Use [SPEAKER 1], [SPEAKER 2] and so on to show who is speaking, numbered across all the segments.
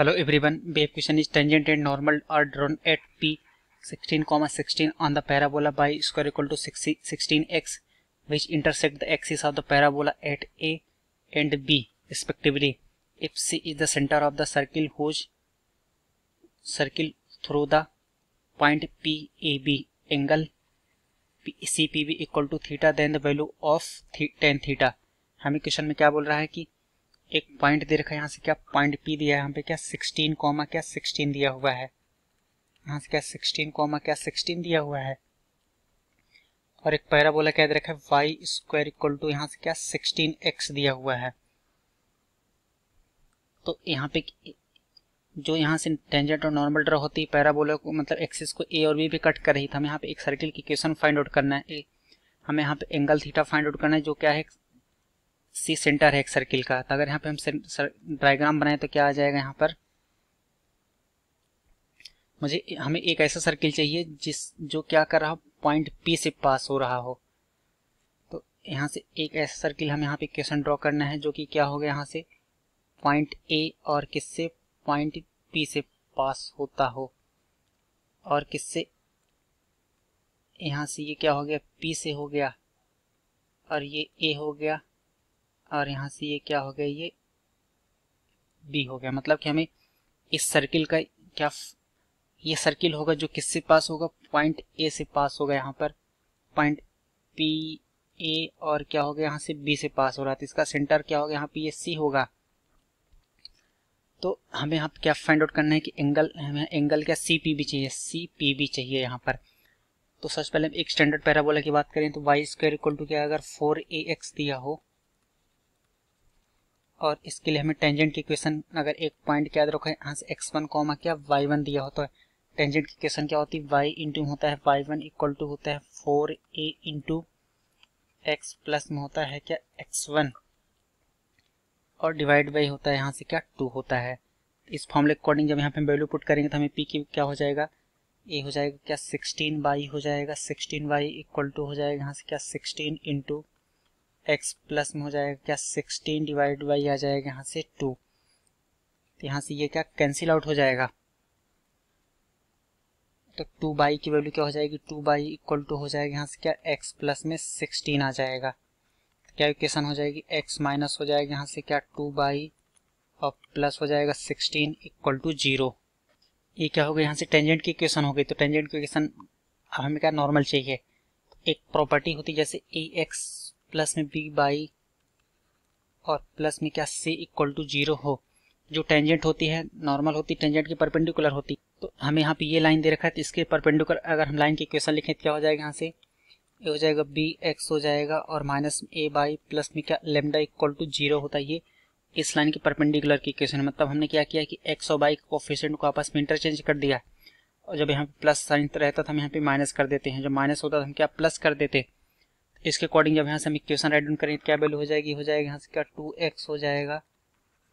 [SPEAKER 1] hello everyone babe question is tangent and normal are drawn at P 16.16 on the parabola y square equal to 16x which intersect the axis of the parabola at A and B respectively if C is the centre of the circle whose circle through the point P A B angle C P B equal to theta then the value of tan theta हमें question में क्या बोल रहा है कि एक point दे रखा है यहाँ से क्या पॉइंट पी दिया है यहाँ पे क्या सिक्सटीन कॉमा क्या सिक्सटीन दिया हुआ है यहाँ से क्या सिक्सटीन कॉमा क्या सिक्सटीन दिया हुआ है और एक पैराबोला क्या दे रखा है वाई स्क्वायर इक्वल टू यहाँ से क्या सिक्सटीन एक्स दिया हुआ है तो यहाँ पे जो यहाँ से टेंजेंट और नॉर्मल ड्रा होती है पैराबोला को मतलब एक्सिस को ए और बी भी कट कर रही थी तो हमें यहाँ पे एक सर्किल की क्वेश्चन फाइंड आउट करना है हमें यहाँ पे एंगल थीटा फाइंड आउट करना है जो क्या है सी सेंटर है एक सर्किल का तो अगर यहाँ पे हम डायग्राम बनाए तो क्या आ जाएगा यहाँ पर मुझे हमें एक ऐसा सर्किल चाहिए जिस जो क्या कर रहा हो पॉइंट पी से पास हो रहा हो तो यहाँ से एक ऐसा सर्किल हम यहाँ पे क्वेश्चन ड्रॉ करना है जो कि क्या होगा यहाँ से पॉइंट ए और किससे पॉइंट पी से पास होता हो और किससे यहाँ से ये क्या हो गया पी से हो गया और ये ए हो गया और यहाँ से ये क्या हो गया ये बी हो गया मतलब कि हमें इस सर्किल का क्या ये सर्किल होगा जो किससे पास होगा पॉइंट ए से पास होगा यहाँ पर पॉइंट पी ए और क्या हो गया यहाँ से बी से पास हो रहा था इसका सेंटर क्या होगा यहाँ पे ये सी होगा तो हमें यहाँ क्या फाइंड आउट करना है कि एंगल हमें एंगल क्या सी पी बी चाहिए सी पी बी चाहिए यहाँ पर तो सबसे पहले हम एक स्टैंडर्ड पैराबोला की बात करें तो वाई स्क्वायर इक्वल टू क्या अगर फोर ए एक्स दिया हो और इसके लिए हमें टेंजेंट की क्वेश्चन अगर एक पॉइंट याद रखो यहाँ से एक्स वन कॉमा क्या वाई वन दिया होता है टेंजेंट की क्वेश्चन क्या होती है वाई इंटू होता है वाई वन इक्वल टू होता है four a into x plus में होता है क्या एक्स वन और डिवाइड बाई होता है यहाँ से क्या टू होता है इस फॉर्मले अकॉर्डिंग जब यहाँ पे वैल्यू पुट करेंगे तो हमें पी की क्या हो जाएगा ए हो जाएगा क्या सिक्सटीन बाई हो जाएगा सिक्सटीन बाई इक्वल टू हो जाएगा यहाँ से क्या सिक्सटीन इंटू एक्स प्लस में हो जाएगा क्या सिक्सटीन डिवाइड बाई आ जाएगा यहाँ से टू तो यहाँ से ये क्या कैंसिल आउट हो जाएगा तो टू बाई की वैल्यू क्या हो जाएगी टू बाई इक्वल टू हो जाएगा यहाँ से क्या x प्लस में सिक्सटीन आ जाएगा तो क्या इक्वेशन हो जाएगी x माइनस हो जाएगा यहाँ से क्या टू बाई और प्लस हो जाएगा सिक्सटीन इक्वल टू जीरो ये क्या होगा यहाँ से टेंजेंट की इक्वेशन हो गई तो टेंजेंट की इक्वेशन अब हमें क्या नॉर्मल चाहिए एक प्रॉपर्टी होती है जैसे ए एक्स प्लस में बी बाई और प्लस में क्या सी इक्वल टू जीरो हो जो टेंजेंट होती है नॉर्मल होती टेंजेंट की परपेंडिकुलर होती तो हमें यहाँ पे ये लाइन दे रखा है तो इसके परपेंडिकुलर अगर हम लाइन की इक्वेशन लिखें तो क्या हो जाएगा यहाँ से ये हो जाएगा बी एक्स हो जाएगा और माइनस ए बाई प्लस में क्या लेमडा इक्वल टू जीरो होता है ये इस लाइन की परपेंडिकुलर की इक्वेशन मतलब हमने क्या किया कि एक्स और बाई कोफिशेंट को आपस में इंटरचेंज कर दिया और जब यहाँ पे प्लस साइन रहता था हम यहाँ पे माइनस कर देते हैं जब माइनस होता था हम क्या प्लस कर देते हैं इसके अकॉर्डिंग जब यहाँ से हम इक्वेशन राइट डाउन करेंगे तो क्या वैल्यू हो जाएगी हो जाएगा यहाँ से क्या टू एक्स हो जाएगा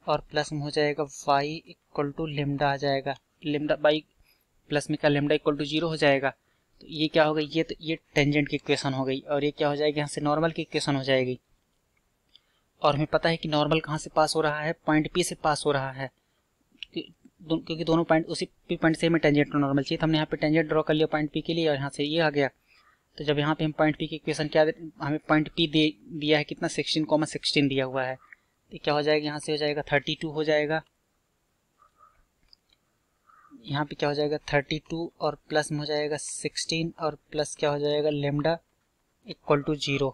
[SPEAKER 1] और प्लस में हो जाएगा वाई इक्वल टू लेमडा आ जाएगा लेमडा बाई प्लस में क्या लेमडा इक्वल टू जीरो हो जाएगा तो ये क्या होगा ये तो ये टेंजेंट की इक्वेशन हो गई और ये क्या हो जाएगी यहाँ से नॉर्मल की इक्वेशन हो जाएगी और हमें पता है कि नॉर्मल कहाँ से पास हो रहा है पॉइंट पी से पास हो रहा है क्योंकि दोनों पॉइंट उसी पी पॉइंट से हमें टेंजेंट नॉर्मल चाहिए तो हमने यहाँ पे टेंजेंट ड्रॉ कर लिया पॉइंट पी के लिए और यहाँ से ये आ गया तो जब यहाँ पे हम पॉइंट पी की इक्वेशन क्या हमें पॉइंट पी दे दिया है कितना सिक्सटीन कॉमन सिक्सटीन दिया हुआ है तो क्या हो जाएगा यहाँ से हो जाएगा थर्टी टू हो जाएगा यहाँ पे क्या हो जाएगा थर्टी टू और प्लस में हो जाएगा सिक्सटीन और प्लस क्या हो जाएगा लेमडा इक्वल टू जीरो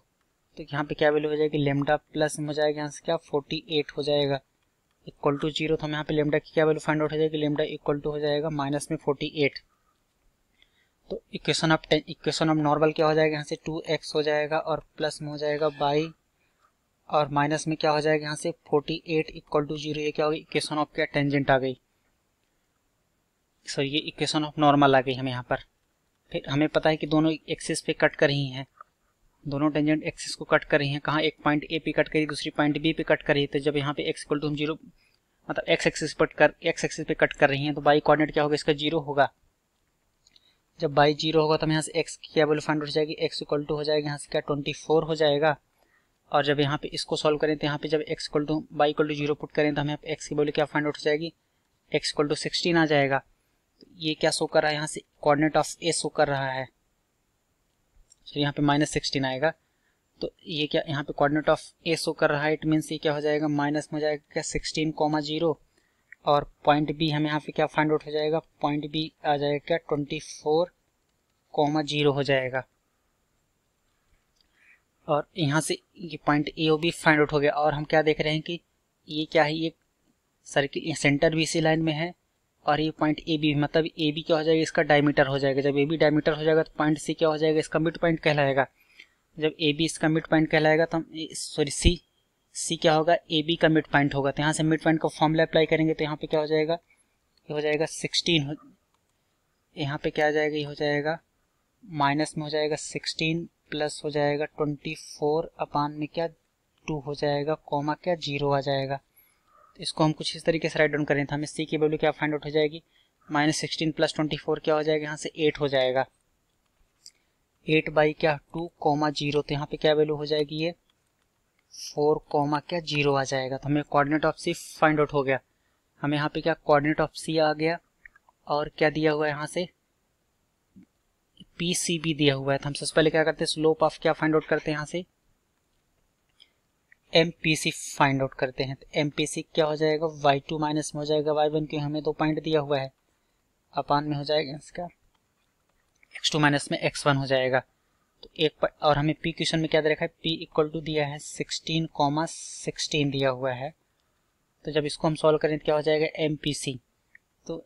[SPEAKER 1] तो यहाँ पे क्या वैल्यू हो जाएगी लेमडा प्लस में हो जाएगा यहाँ से क्या फोर्टी एट हो जाएगा इक्वल टू जीरो तो हम यहाँ पे लेमडा की क्या वैल्यू फाइंड आउट हो जाएगी लेमडा इक्वल टू हो जाएगा माइनस में फोर्टी एट तो equation of tan equation of normal क्या हो जाएगा यहाँ से टू एक्स हो जाएगा और प्लस में हो जाएगा बाई और माइनस में क्या हो जाएगा यहाँ से forty eight equal to zero ये क्या होगी इक्वेशन ऑफ क्या टेंजेंट आ गई सो ये इक्वेशन ऑफ नॉर्मल आ गई हमें यहाँ पर फिर हमें पता है कि दोनों एक्सिस पे कट कर रही हैं दोनों टेंजेंट एक्सिस को कट कर रही हैं कहाँ एक पॉइंट ए पे कट करी दूसरी पॉइंट बी पे कट करी तो जब यहाँ पे एक्स इक्वल टू हम जीरो मतलब एक्स एक्सिस पर कर एक्स एक्सिस पे कट कर रही हैं तो बाई कोऑर्डिनेट क्या होगा इसका जीरो होगा जब बाई जीरो होगा तो हम यहाँ से एक्स की क्या वैल्यू फाइंड हो जाएगी एक्स इक्वल टू हो जाएगा यहाँ से क्या ट्वेंटी फोर हो जाएगा और जब यहाँ पे इसको सॉल्व करें तो यहाँ पे जब x equal to y equal to zero put करें तो हमें एक्स की वैल्यू क्या फाइंड आउट हो जाएगी एक्स इक्वल टू सिक्सटीन आ जाएगा तो ये क्या शो कर रहा है यहाँ से कोऑर्डिनेट ऑफ ए शो कर रहा है तो यहाँ पे माइनस सिक्सटीन आएगा तो ये क्या यहाँ पे कोऑर्डिनेट ऑफ ए शो कर रहा है इट मीन्स ये क्या हो जाएगा माइनस में हो जाएगा क्या सिक्सटीन कॉमा जीरो और पॉइंट बी हमें यहाँ पे क्या फाइंड आउट हो जाएगा पॉइंट बी आ जाएगा क्या ट्वेंटी फोर कॉमा जीरो हो जाएगा और यहाँ से ये point A O B find out हो गया और हम क्या देख रहे हैं कि ये क्या है ये सर्किल सेंटर भी इसी लाइन में है और ये पॉइंट ए बी मतलब ए बी क्या हो जाएगा इसका डायमीटर हो जाएगा जब ए बी डायमीटर हो जाएगा तो पॉइंट सी क्या हो जाएगा इसका मिड पॉइंट कहलाएगा जब ए बी इसका मिड पॉइंट कहलाएगा तो हम सॉरी सी सी क्या होगा ए बी का मिड पॉइंट होगा तो यहाँ से मिड पॉइंट का फॉर्मूला अप्लाई करेंगे तो यहाँ पे क्या हो जाएगा ये हो जाएगा सिक्सटीन यहाँ पे क्या आ जाएगा ये हो जाएगा माइनस में हो जाएगा सिक्सटीन प्लस हो जाएगा ट्वेंटी फोर अपान में क्या टू हो जाएगा कॉमा क्या जीरो आ जाएगा इसको हम कुछ इस तरीके से राइट डाउन करें तो हमें सी की वैल्यू क्या फाइंड आउट हो जाएगी minus sixteen plus twenty four क्या हो जाएगा यहाँ से एट हो जाएगा एट बाई क्या टू कॉमा जीरो तो यहाँ पे क्या वैल्यू हो जाएगी ये फोर कॉमा क्या जीरो आ जाएगा तो हमें coordinate of C find out हो गया हमें यहाँ पे क्या कोऑर्डिनेट ऑफ सी आ गया और क्या दिया हुआ है यहाँ से पी सी भी दिया हुआ है तो हम सबसे पहले क्या करते हैं स्लोप ऑफ क्या फाइंड आउट करते हैं यहाँ से M P C find out करते हैं तो एम पी सी क्या हो जाएगा वाई टू माइनस में हो जाएगा वाई वन क्योंकि हमें दो पॉइंट दिया हुआ है अपान में हो जाएगा इसका एक्स टू माइनस में एक्स वन हो जाएगा एक पर, और हमें पी क्वेश्चन में क्या दे रखा है पी इक्वल टू दिया है सिक्सटीन कॉमा सिक्सटीन दिया हुआ है तो जब इसको हम सॉल्व करें तो क्या हो जाएगा एम पी सी तो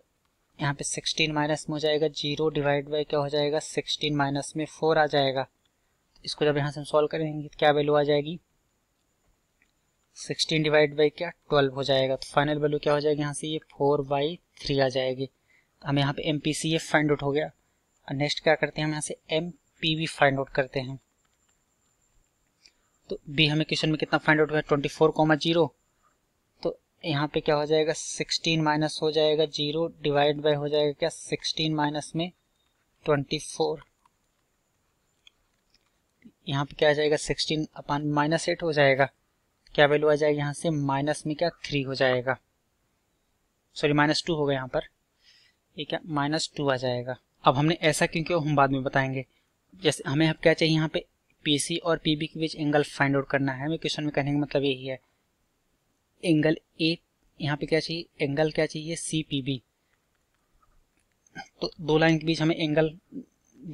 [SPEAKER 1] यहाँ पे सिक्सटीन माइनस में हो जाएगा जीरो डिवाइड बाई क्या हो जाएगा सिक्सटीन माइनस में फोर आ जाएगा इसको जब यहाँ से हम सॉल्व करेंगे तो क्या वैल्यू आ जाएगी सिक्सटीन डिवाइड बाई क्या ट्वेल्व हो जाएगा तो फाइनल वैल्यू क्या हो जाएगी यहाँ से ये फोर बाई थ्री आ जाएगी तो हम यहाँ पे एम पी सी ये फाइंड आउट हो गया और नेक्स्ट क्या करते हैं हम यहाँ से M P V find out करते हैं तो बी हमें क्वेश्चन में कितना फाइंड आउट हुआ ट्वेंटी फोर कॉमा जीरो तो यहाँ पे क्या हो जाएगा सिक्सटीन माइनस हो जाएगा जीरो डिवाइड बाय हो जाएगा क्या सिक्सटीन माइनस में ट्वेंटी फोर यहाँ पे क्या आ जाएगा सिक्सटीन अपान माइनस एट हो जाएगा क्या वैल्यू आ जाएगी यहाँ से माइनस में क्या थ्री हो जाएगा सॉरी माइनस टू होगा यहाँ पर ये क्या माइनस टू आ जाएगा अब हमने ऐसा क्यों क्यों हम बाद में बताएंगे जैसे हमें अब क्या चाहिए यहाँ पे पी और पी के बीच एंगल फाइंड आउट करना है हमें क्वेश्चन में कहने का मतलब यही है एंगल ए यहाँ पे क्या चाहिए एंगल क्या चाहिए सी तो दो लाइन के बीच हमें एंगल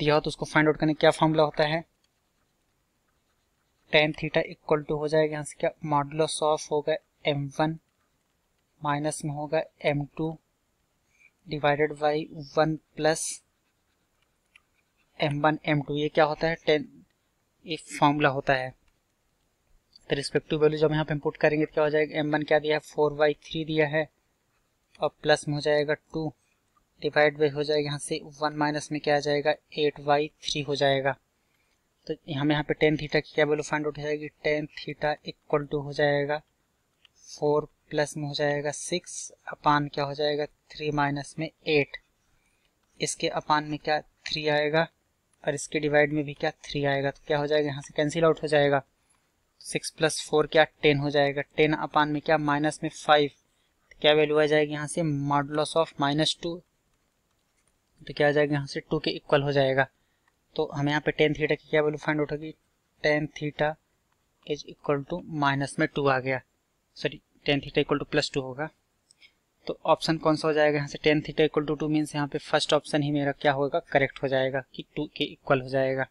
[SPEAKER 1] दिया हो तो उसको फाइंड आउट करने क्या फॉर्मूला होता है टेन थीटा इक्वल टू हो जाएगा यहाँ से क्या मॉडुलस ऑफ होगा एम वन माइनस में होगा M two divided by one plus M one M two ये क्या होता है टेन ये फॉर्मूला होता है तो रिस्पेक्टिव वैल्यू जब यहाँ पे इनपुट करेंगे तो क्या हो जाएगा एम वन क्या दिया है फोर बाई थ्री दिया है और प्लस में हो जाएगा टू डिवाइड बाई हो जाएगा यहाँ से वन माइनस में क्या आ जाएगा एट बाई थ्री हो जाएगा तो हम यहाँ पे टेन थीटा की क्या वैल्यू फाइंड आउट हो जाएगी टेन थीटा इक्वल टू हो जाएगा फोर प्लस में हो जाएगा सिक्स अपान क्या हो जाएगा थ्री माइनस में एट इसके अपान में क्या थ्री आएगा और इसके डिवाइड में भी क्या थ्री आएगा तो क्या हो जाएगा यहाँ से कैंसिल आउट हो जाएगा सिक्स प्लस फोर क्या टेन हो जाएगा टेन अपान में क्या माइनस में फाइव तो क्या वैल्यू आ जाएगी यहाँ से मॉडलॉस ऑफ माइनस टू तो क्या आ जाएगा यहाँ से टू के इक्वल हो जाएगा तो हमें यहाँ पे टेन थीटा की क्या वैल्यू फाइंड आउट होगी tan theta is equal to minus में टू आ गया sorry tan theta equal to plus two होगा तो ऑप्शन कौन सा हो जाएगा यहाँ से tan theta equal to two means यहाँ पे फर्स्ट ऑप्शन ही मेरा क्या होगा करेक्ट हो जाएगा कि टू के इक्वल हो जाएगा